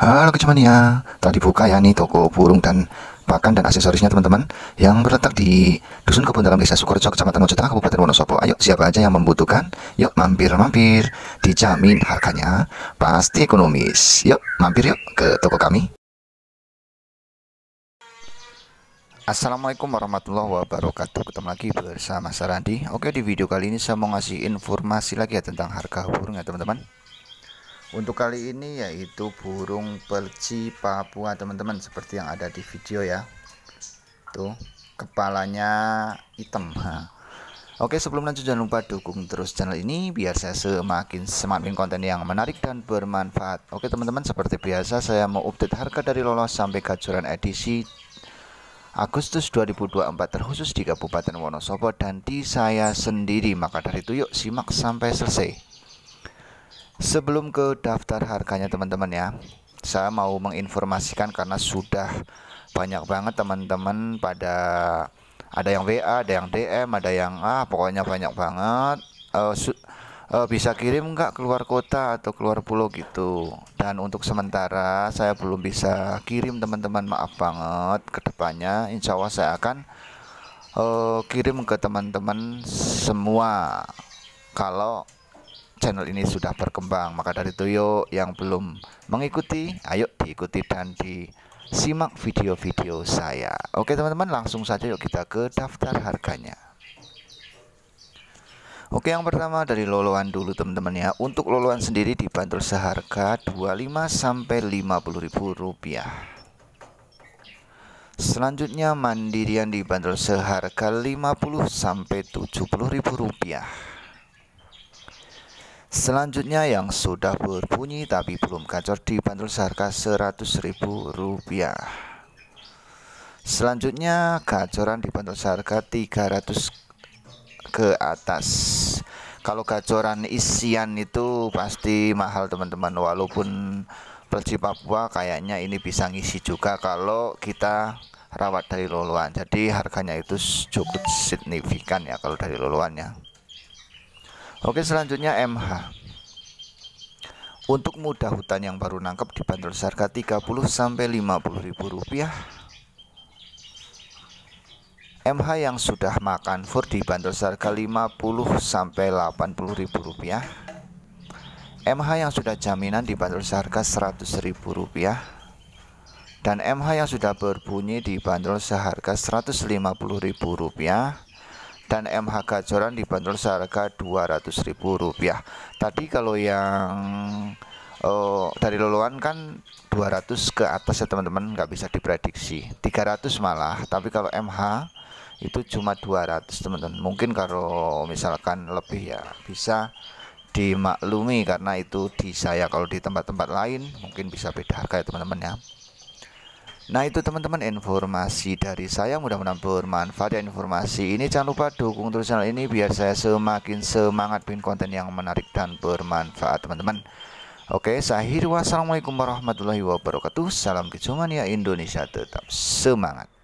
Halo kecuman ya tadi buka ya nih toko burung dan pakan dan aksesorisnya teman-teman yang berletak di Dusun Kebun Dalam Desa Sukorejo Kecamatan Mojotengah Kabupaten Wonosobo. Ayo siapa aja yang membutuhkan, yuk mampir-mampir, dijamin harganya pasti ekonomis. Yuk mampir yuk ke toko kami. Assalamualaikum warahmatullahi wabarakatuh Ketemu lagi bersama Sarandi Oke di video kali ini saya mau ngasih informasi lagi ya tentang harga burung ya teman-teman untuk kali ini yaitu burung perci Papua teman-teman seperti yang ada di video ya tuh kepalanya hitam ha. Oke sebelum lanjut jangan lupa dukung terus channel ini biar saya semakin semakin konten yang menarik dan bermanfaat Oke teman-teman seperti biasa saya mau update harga dari lolos sampai kacuran edisi Agustus 2024 terkhusus di Kabupaten Wonosobo dan di saya sendiri maka dari itu yuk simak sampai selesai Sebelum ke daftar harganya teman-teman ya Saya mau menginformasikan karena sudah banyak banget teman-teman pada Ada yang WA, ada yang DM, ada yang ah pokoknya banyak banget uh, uh, Bisa kirim nggak keluar kota atau keluar pulau gitu Dan untuk sementara saya belum bisa kirim teman-teman maaf banget Kedepannya insya Allah saya akan uh, kirim ke teman-teman semua Kalau channel ini sudah berkembang. Maka dari itu yuk yang belum mengikuti, ayo diikuti dan disimak video-video saya. Oke teman-teman, langsung saja yuk kita ke daftar harganya. Oke, yang pertama dari loloan dulu teman-teman ya. Untuk loloan sendiri dibanderol seharga 25 sampai 50 rupiah. Selanjutnya mandirian dibanderol seharga 50 sampai 70.000 rupiah. Selanjutnya yang sudah berbunyi tapi belum gacor bandul seharga Rp100.000. Selanjutnya gacoran bandul seharga 300 ke atas. Kalau gacoran isian itu pasti mahal teman-teman walaupun Persib Papua kayaknya ini bisa ngisi juga kalau kita rawat dari loloan. Jadi harganya itu cukup signifikan ya kalau dari loloan ya. Oke selanjutnya MH Untuk mudah hutan yang baru nangkep dibanderol seharga 30 sampai 50 ribu rupiah MH yang sudah makan fur dibanderol seharga 50 sampai 80 ribu rupiah MH yang sudah jaminan dibanderol seharga 100 ribu rupiah dan MH yang sudah berbunyi dibanderol seharga 150 ribu rupiah dan mh gacoran dibanderol seharga Rp200.000. Tadi kalau yang oh, dari loloan kan 200 ke atas ya teman-teman nggak bisa diprediksi 300 malah tapi kalau MH itu cuma 200 teman-teman mungkin kalau misalkan lebih ya bisa dimaklumi karena itu di saya kalau di tempat-tempat lain mungkin bisa beda harga ya teman-teman ya Nah itu teman-teman informasi dari saya mudah-mudahan bermanfaat ya informasi ini Jangan lupa dukung terus channel ini biar saya semakin semangat bikin konten yang menarik dan bermanfaat teman-teman Oke sahir wassalamualaikum warahmatullahi wabarakatuh Salam kecuman ya Indonesia tetap semangat